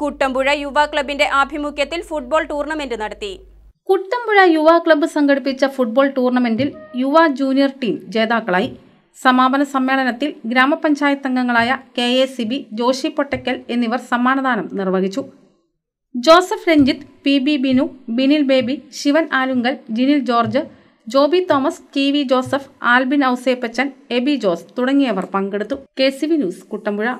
കുട്ടമ്പുഴ യുവ ക്ലബിന്റെ ആഭിമുഖ്യത്തിൽ ഫുട്ബോൾ ടൂർണമെന്റ് നടത്തി കുട്ടമ്പുഴ യുവ ക്ലബ്ബ് സംഘടിപ്പിച്ച ഫുട്ബോൾ ടൂർണമെന്റിൽ യുവ ജൂനിയർ ടീം ജേതാക്കളായി സമാപന സമ്മേളനത്തിൽ ഗ്രാമപഞ്ചായത്ത് അംഗങ്ങളായ K A C B Joshi Pottakkal എന്നിവർ സമ്മാനദാനം നിർവഹിച്ചു Joseph Ranjith P B Binu Binil Baby Shivan Alunkal Jinil George Joby Thomas T V Joseph Albin Ouseppachan Eby Jose തുടങ്ങിയവർ പങ്കെടുത്തു K C B news Kuttampuzha